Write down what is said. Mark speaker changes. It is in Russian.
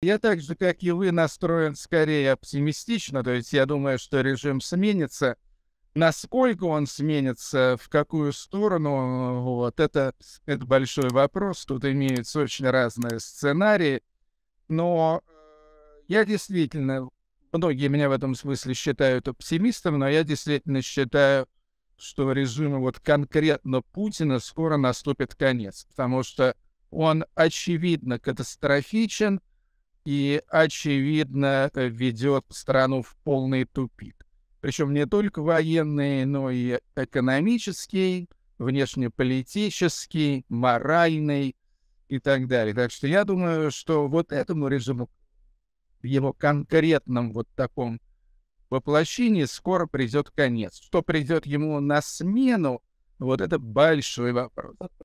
Speaker 1: Я так же, как и вы, настроен скорее оптимистично, то есть я думаю, что режим сменится. Насколько он сменится, в какую сторону, вот, это, это большой вопрос. Тут имеются очень разные сценарии. Но э, я действительно, многие меня в этом смысле считают оптимистом, но я действительно считаю, что режиму вот конкретно Путина скоро наступит конец, потому что он очевидно катастрофичен, и, очевидно, ведет страну в полный тупик. Причем не только военный, но и экономический, внешнеполитический, моральный и так далее. Так что я думаю, что вот этому режиму, в его конкретном вот таком воплощении скоро придет конец. Что придет ему на смену, вот это большой вопрос.